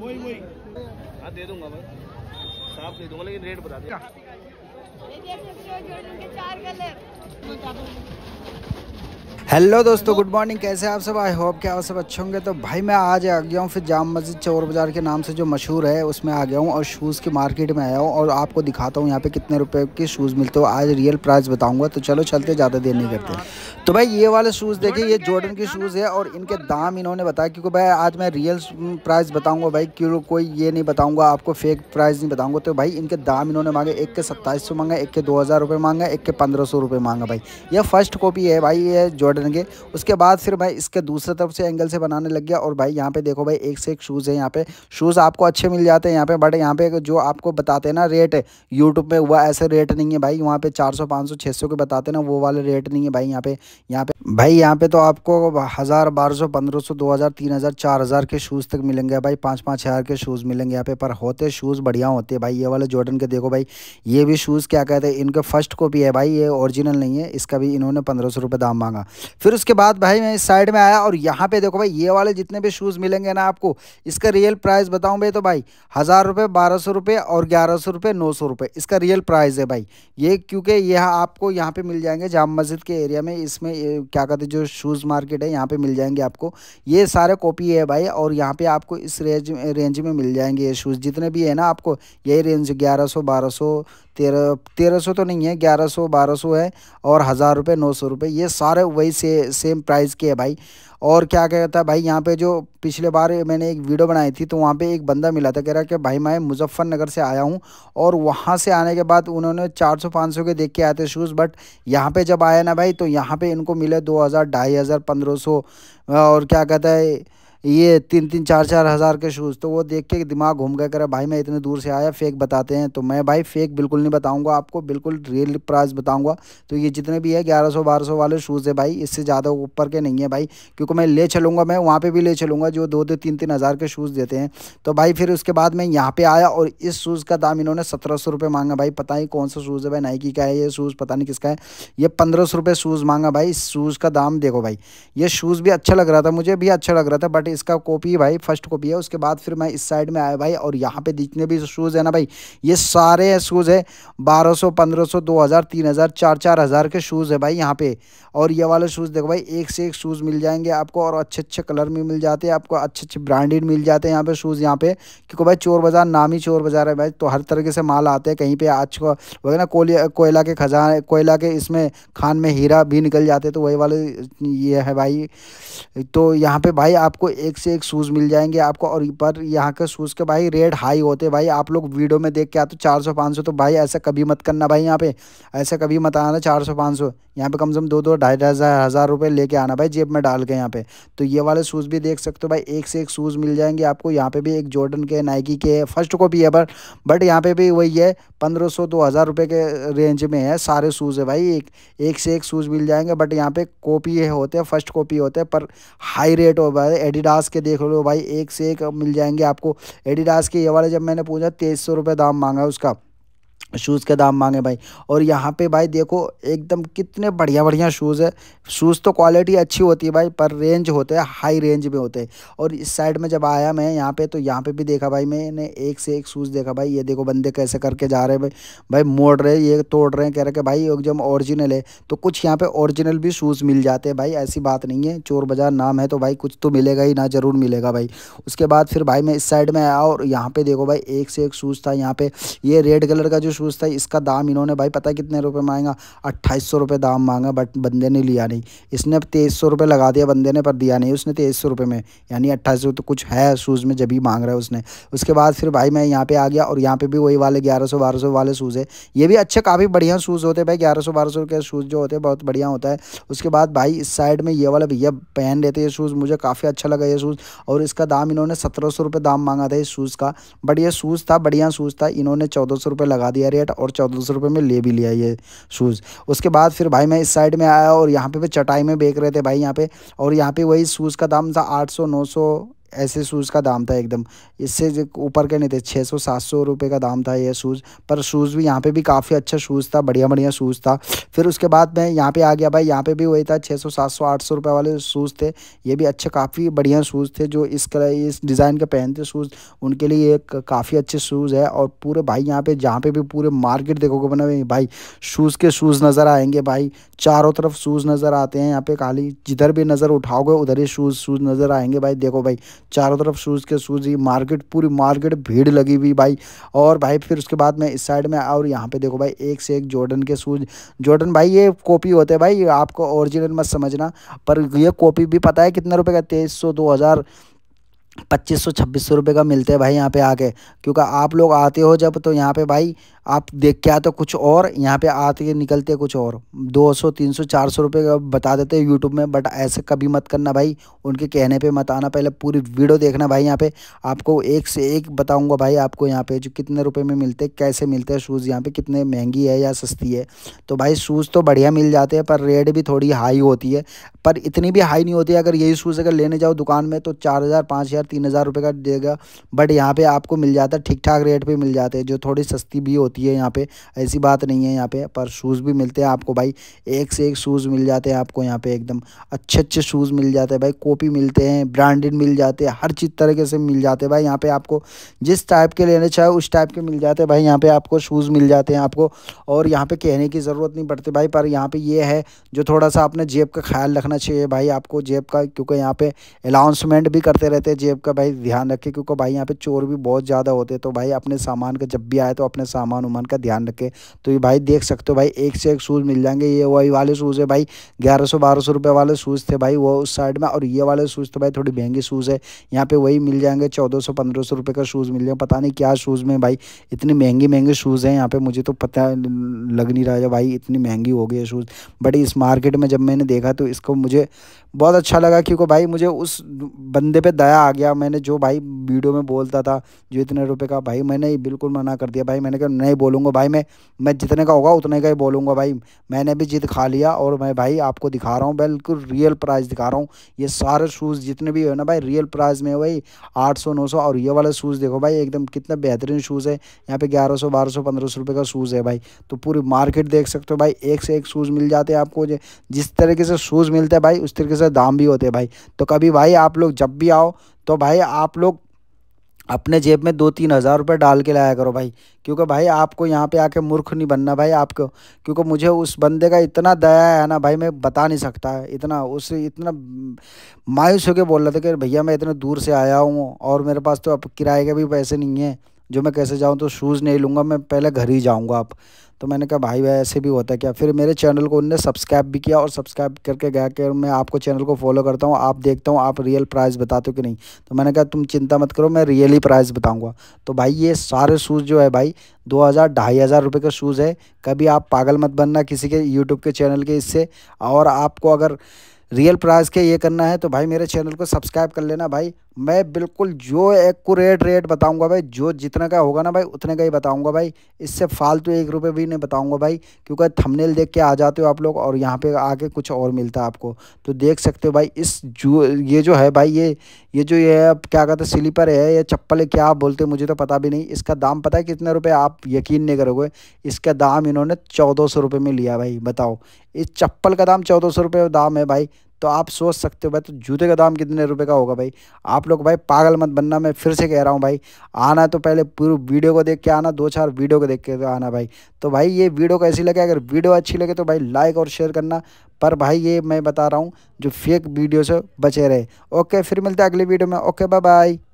वही वही हाँ दे दूंगा मैं साफ दे दूंगा लेकिन रेट बता दे चार कलर हेलो दोस्तों गुड मॉर्निंग कैसे आप सब आई होप क्या आप सब अच्छे होंगे तो भाई मैं आज आ गया हूँ फिर जाम मस्जिद चोर बाज़ार के नाम से जो मशहूर है उसमें आ गया हूँ और शूज़ की मार्केट में आया हूँ और आपको दिखाता हूँ यहाँ पे कितने रुपए के शूज़ मिलते हो आज रियल प्राइस बताऊँगा तो चलो चलते ज़्यादा देर नहीं करते तो भाई ये वाले शूज़ देखिए ये जॉर्डन के शूज़ है और इनके दाम इन्होंने बताया क्योंकि भाई आज मैं रियल प्राइस बताऊँगा भाई क्यों कोई ये नहीं बताऊँगा आपको फेक प्राइस नहीं बताऊँगा तो भाई इनके दाम इन्होंने मांगे एक के सत्ताईस मांगा एक के दो हज़ार मांगा एक के पंद्रह सौ मांगा भाई यह फर्स्ट कॉपी है भाई ये जॉर्डन देंगे उसके बाद फिर भाई इसके दूसरे तरफ से एंगल से बनाने लग गया और भाई यहाँ पे देखो भाई एक से एक शूज़ है यहाँ पे शूज़ आपको अच्छे मिल जाते हैं यहाँ पे बट यहाँ पे जो आपको बताते हैं ना रेट यूट्यूब पर हुआ ऐसे रेट नहीं है भाई वहाँ पे चार सौ पाँच सौ सौ के बताते ना वो वाले रेट नहीं है भाई यहाँ पे यहाँ पे भाई यहाँ पे तो आपको हज़ार बारह सौ पंद्रह सौ दो हज़ार तीन हज़ार चार हज़ार के शूज़ तक मिलेंगे भाई पाँच पाँच हज़ार के शूज़ मिलेंगे यहाँ पे पर होते शूज़ बढ़िया होते हैं भाई ये वाले जॉर्डन के देखो भाई ये भी शूज़ क्या कहते हैं इनके फर्स्ट कॉपी है भाई ये ओरिजिनल नहीं है इसका भी इन्होंने पंद्रह सौ रुपये दाम मांगा फिर उसके बाद भाई मैं इस साइड में आया और यहाँ पर देखो भाई ये वाले जितने भी शूज़ मिलेंगे ना आपको इसका रियल प्राइस बताऊँ भाई तो भाई हज़ार रुपये बारह सौ रुपये और ग्यारह सौ रुपये नौ सौ रुपये इसका रियल प्राइस है भाई ये क्योंकि यह आपको यहाँ पर मिल जाएंगे जाम मस्जिद के एरिया में इसमें क्या कहते हैं जो शूज़ मार्केट है यहाँ पे मिल जाएंगे आपको ये सारे कॉपी है भाई और यहाँ पे आपको इस रेंज रेंज में मिल जाएंगे ये शूज़ जितने भी है ना आपको यही रेंज ग्यारह सौ बारह सौ तेरह तेरह सौ तो नहीं है ग्यारह सौ बारह सौ है और हज़ार रुपये नौ सौ रुपये ये सारे वही से सेम प्राइस के है भाई और क्या कहता है भाई यहाँ पे जो पिछले बार मैंने एक वीडियो बनाई थी तो वहाँ पे एक बंदा मिला था कह रहा कि भाई मैं मुजफ्फ़रनगर से आया हूँ और वहाँ से आने के बाद उन्होंने चार सौ पाँच सौ के देख के आए थे शूज़ बट यहाँ पे जब आया ना भाई तो यहाँ पे इनको मिले दो हज़ार ढाई हज़ार पंद्रह सौ और क्या कहता है ये तीन तीन चार चार हज़ार के शूज़ तो वो देख के दिमाग घूम गया करे भाई मैं इतने दूर से आया फेक बताते हैं तो मैं भाई फेक बिल्कुल नहीं बताऊँगा आपको बिल्कुल रियल प्राइस बताऊँगा तो ये जितने भी है ग्यारह सौ बारह सौ वाले शूज़ है भाई इससे ज़्यादा ऊपर के नहीं है भाई क्योंकि मैं ले चलूँगा मैं वहाँ पर भी ले चलूँगा जो दो दो तीन तीन हज़ार के शूज़ देते हैं तो भाई फिर उसके बाद मैं यहाँ पर आया और इस शूज़ का दाम इन्होंने सत्रह सौ रुपये मांगा भाई पता नहीं कौन सा शूज़ है भाई नाइकी का है ये शूज़ पता नहीं किसका है ये पंद्रह सौ रुपये शूज़ मांगा भाई इस शूज़ का दाम देखो भाई ये शूज़ भी अच्छा लग रहा था मुझे भी अच्छा लग रहा था बट इसका कॉपी भाई फर्स्ट कॉपी है उसके बाद फिर मैं इस साइड में आया भाई और यहाँ पे जितने भी शूज़ है ना भाई ये सारे शूज़ है बारह सौ पंद्रह सौ दो हज़ार तीन हज़ार चार चार हज़ार के शूज़ है भाई यहाँ पे और ये वाले शूज़ देखो भाई एक से एक शूज़ मिल जाएंगे आपको और अच्छे अच्छे कलर में मिल जाते हैं आपको अच्छे अच्छे ब्रांडेड मिल जाते हैं यहाँ पे शूज़ यहाँ पे क्योंकि भाई चोर बाज़ार नाम ही चोर बाज़ार है भाई तो हर तरीके से माल आते हैं कहीं पर आज को वही ना कोयला के खजान कोयला के इसमें खान में हीरा भी निकल जाते तो वही वाले ये है भाई तो यहाँ पे भाई आपको एक से एक शूज़ मिल जाएंगे आपको और पर यहाँ के शूज़ के भाई रेट हाई होते भाई आप लोग वीडियो में देख के आते चार सौ पाँच सौ तो भाई ऐसा कभी मत करना भाई यहाँ पे ऐसा कभी मत आना चार सौ पाँच सौ यहाँ पे कम से कम दो दो ढाई ढाई हज़ार हज़ार रुपये लेके आना भाई जेब में डाल के यहाँ पे तो ये वाले शूज़ भी देख सकते हो भाई एक से एक शूज़ मिल जाएंगे आपको यहाँ पे भी एक जॉर्डन के नाइकी के फर्स्ट कॉपी है पर बट यहाँ पे भी वही है पंद्रह सौ दो हज़ार रुपये के रेंज में है सारे शूज़ है भाई एक एक से एक शूज़ मिल जाएंगे बट यहाँ पे कॉपी होते हैं फर्स्ट कॉपी होते हैं पर हाई रेट हो भाई एडिडा एडिडास के देख लो भाई एक से एक मिल जाएंगे आपको एडिडास के ये वाले जब मैंने पूछा तेईस सौ रुपये दाम मांगा उसका शूज़ के दाम मांगे भाई और यहाँ पे भाई देखो एकदम कितने बढ़िया बढ़िया शूज़ है शूज़ तो क्वालिटी अच्छी होती है भाई पर रेंज होते हैं हाई रेंज में होते हैं और इस साइड में जब आया मैं यहाँ पे तो यहाँ पे भी देखा भाई मैंने एक से एक शूज़ देखा भाई ये देखो बंदे कैसे करके जा रहे हैं भाई भाई मोड़ रहे ये तोड़ रहे हैं कह रहे कि भाई एकदम ओरिजिनल है तो कुछ यहाँ पर ओरिजिनल भी शूज़ मिल जाते हैं भाई ऐसी बात नहीं है चोर बाज़ार नाम है तो भाई कुछ तो मिलेगा ही ना ज़रूर मिलेगा भाई उसके बाद फिर भाई मैं इस साइड में आया और यहाँ पर देखो भाई एक से एक शूज़ था यहाँ पर ये रेड कलर का जो जो शूज़ था इसका दाम इन्होंने भाई पता कितने रुपये मांगा अट्ठाईस सौ रुपये दाम मांगा बट बंदे ने लिया नहीं इसने अब तेईस सौ रुपये लगा दिया बंदे ने पर दिया नहीं उसने तेईस सौ रुपये में यानी अट्ठाईस सौ तो कुछ है शूज़ में जब भी मांग रहा है उसने उसके बाद फिर भाई मैं यहाँ पर आ गया और यहाँ पर भी वही वाले ग्यारह सौ बारह सौ वाले शूज़ है ये भी अच्छे काफ़ी बढ़िया शूज़ होते हैं भाई ग्यारह सौ बारह सौ के शूज़ जो होते हैं बहुत बढ़िया होता है उसके बाद भाई इस साइड में ये वाले भैया पहन रहे थे ये शूज़ मुझे काफ़ी अच्छा लगा ये शूज़ और इसका दाम इन्होंने सत्रह सौ रुपये दाम मांगा था इस शूज़ का बट ये शूज़ था बढ़िया शूज़ था इन्होंने चौदह सौ रुपये लगा दिया दिया रेट तो और चौदह सौ रुपये में ले भी लिया ये शूज़ उसके बाद फिर भाई मैं इस साइड में आया और यहाँ पे चटाई में बेच रहे थे भाई यहाँ पे और यहाँ पे वही शूज़ का दाम था आठ सौ नौ सौ ऐसे शूज़ का दाम था एकदम इससे ऊपर के नहीं थे छः सौ सात सौ रुपये का दाम था ये शूज़ पर शूज़ भी यहाँ पे भी काफ़ी अच्छा शूज़ था बढ़िया बढ़िया शूज़ था फिर उसके बाद मैं यहाँ पे आ गया भाई यहाँ पे भी वही था छः सौ सात सौ आठ सौ रुपये वाले शूज़ थे ये भी अच्छे काफ़ी बढ़िया शूज़ थे जो इस इस डिज़ाइन के पहनते शूज़ उनके लिए एक काफ़ी अच्छे शूज़ है और पूरे भाई यहाँ पर जहाँ पर भी पूरे मार्केट देखोगे बना भाई शूज़ के शूज़ नज़र आएंगे भाई चारों तरफ शूज़ नज़र आते हैं यहाँ पे खाली जिधर भी नज़र उठाओगे उधर ही शूज़ शूज़ नज़र आएंगे भाई देखो भाई चारों तरफ शूज़ के शूज़ ही मार्केट पूरी मार्केट भीड़ लगी हुई भाई और भाई फिर उसके बाद में इस साइड में और यहाँ पे देखो भाई एक से एक जॉर्डन के शूज़ जॉर्डन भाई ये कॉपी होते हैं भाई आपको ओरिजिनल मत समझना पर ये कॉपी भी पता है कितने रुपये का तेईस सौ दो हज़ार पच्चीस सौ छब्बीस सौ रुपये का मिलते हैं भाई यहाँ पे आके क्योंकि आप लोग आते हो जब तो यहाँ पे भाई आप देख के आते हो कुछ और यहाँ पे आते के निकलते कुछ और दो सौ तीन सौ चार सौ रुपये का बता देते हैं यूट्यूब में बट ऐसे कभी मत करना भाई उनके कहने पे मत आना पहले पूरी वीडियो देखना भाई यहाँ पे आपको एक से एक बताऊँगा भाई आपको यहाँ पे जो कितने रुपये में मिलते कैसे मिलते हैं शूज़ यहाँ पर कितने महंगी है या सस्ती है तो भाई शूज़ तो बढ़िया मिल जाते हैं पर रेट भी थोड़ी हाई होती है पर इतनी भी हाई नहीं होती अगर यही शूज़ अगर लेने जाओ दुकान में तो चार हज़ार हज़ार तीन हज़ार रुपये का देगा बट यहाँ पे आपको मिल जाता है ठीक ठाक रेट पे मिल जाते हैं जो थोड़ी सस्ती भी होती है यहाँ पे ऐसी बात नहीं है यहाँ पे पर शूज़ भी मिलते हैं आपको भाई एक से एक शूज़ मिल जाते हैं आपको यहाँ पे एकदम अच्छे अच्छे शूज़ मिल जाते हैं भाई कॉपी मिलते हैं ब्रांडेड मिल जाते हैं हर चीज़ तरीके से मिल जाते हैं भाई यहाँ पर आपको जिस टाइप के लेने चाहे उस टाइप के मिल जाते हैं भाई यहाँ पर आपको शूज़ मिल जाते हैं आपको और यहाँ पर कहने की ज़रूरत नहीं पड़ती भाई पर यहाँ पर ये है जो थोड़ा सा अपने जेब का ख्याल रखना चाहिए भाई आपको जेब का क्योंकि यहाँ पर अनाउंसमेंट भी करते रहते हैं जेब का भाई ध्यान रखें क्योंकि भाई यहाँ पे चोर भी बहुत ज़्यादा होते हैं तो भाई अपने सामान का जब भी आए तो अपने सामान उमान का ध्यान रखें तो ये भाई देख सकते हो भाई एक से एक शूज़ मिल जाएंगे ये वही वाले शूज़ है भाई ग्यारह सौ बारह सौ रुपये वाले शूज़ थे भाई वो उस साइड में और ये वाले शूज़ तो भाई थोड़ी महंगे शूज़ है यहाँ पर वही मिल जाएंगे चौदह सौ पंद्रह सौ रुपये का शूज़ मिल जाए पता नहीं क्या शूज़ में भाई इतने महंगे महंगे शूज़ हैं यहाँ पर मुझे तो पता लग नहीं रहा है भाई इतनी महंगी हो गई शूज़ बट इस मार्केट में जब मैंने देखा तो इसको मुझे बहुत अच्छा लगा क्योंकि भाई मुझे उस बंदे पे दया आ गया गया मैंने जो भाई वीडियो में बोलता था जो इतने रुपए का भाई मैंने बिल्कुल मना कर दिया भाई मैंने कहा नहीं बोलूँगा भाई मैं मैं जितने का होगा उतने का ही बोलूँगा भाई मैंने भी जिद खा लिया और मैं भाई आपको दिखा रहा हूँ बिल्कुल रियल प्राइस दिखा रहा हूँ ये सारे शूज़ जितने भी हो ना भाई रियल प्राइस में है भाई आठ सौ नौ सौ और ये वाला शूज़ देखो भाई एकदम कितने बेहतरीन शूज़ है यहाँ पे ग्यारह सौ बारह सौ पंद्रह सौ रुपये का शूज़ है भाई तो पूरी मार्केट देख सकते हो भाई एक से एक शूज़ मिल जाते हैं आपको जिस तरीके से शूज़ मिलते हैं भाई उस तरीके से दाम भी होते हैं भाई तो कभी भाई आप लोग जब भी आओ तो भाई आप लोग अपने जेब में दो तीन हज़ार रुपये डाल के लाया करो भाई क्योंकि भाई आपको यहाँ पे आके मूर्ख नहीं बनना भाई आपको क्योंकि मुझे उस बंदे का इतना दया है ना भाई मैं बता नहीं सकता है इतना उस इतना मायूस होकर बोल रहा था कि भैया मैं इतने दूर से आया हूँ और मेरे पास तो अब किराए के भी पैसे नहीं हैं जो मैं कैसे जाऊँ तो शूज़ नहीं लूँगा मैं पहले घर ही जाऊँगा आप तो मैंने कहा भाई भाई ऐसे भी होता है क्या फिर मेरे चैनल को उनने सब्सक्राइब भी किया और सब्सक्राइब करके गया कि मैं आपको चैनल को फॉलो करता हूँ आप देखता हूँ आप रियल प्राइस बताते हो कि नहीं तो मैंने कहा तुम चिंता मत करो मैं रियली प्राइस बताऊँगा तो भाई ये सारे शूज़ जो है भाई दो हज़ार ढाई हज़ार रुपये का शूज़ है कभी आप पागल मत बनना किसी के यूट्यूब के चैनल के इससे और आपको अगर रियल प्राइस के ये करना है तो भाई मेरे चैनल को सब्सक्राइब कर लेना भाई मैं बिल्कुल जो एक्यूरेट रेट बताऊंगा भाई जो जितना का होगा ना भाई उतने का ही बताऊंगा भाई इससे फालतू तो एक रुपये भी नहीं बताऊंगा भाई क्योंकि थंबनेल देख के आ जाते हो आप लोग और यहाँ पे आके कुछ और मिलता है आपको तो देख सकते हो भाई इस जो ये जो है भाई ये ये जो ये क्या कहते हैं स्लीपर है या चप्पल है क्या बोलते मुझे तो पता भी नहीं इसका दाम पता है कितने रुपये आप यकीन नहीं करोगे इसका दाम इन्होंने चौदह सौ में लिया भाई बताओ इस चप्पल का दाम चौदह सौ दाम है भाई तो आप सोच सकते हो भाई तो जूते का दाम कितने रुपए का होगा भाई आप लोग भाई पागल मत बनना मैं फिर से कह रहा हूँ भाई आना तो पहले पूरी वीडियो को देख के आना दो चार वीडियो को देख के तो आना भाई तो भाई ये वीडियो कैसी लगे अगर वीडियो अच्छी लगे तो भाई लाइक और शेयर करना पर भाई ये मैं बता रहा हूँ जो फेक वीडियो से बचे रहे ओके फिर मिलते हैं अगली वीडियो में ओके बाय बाय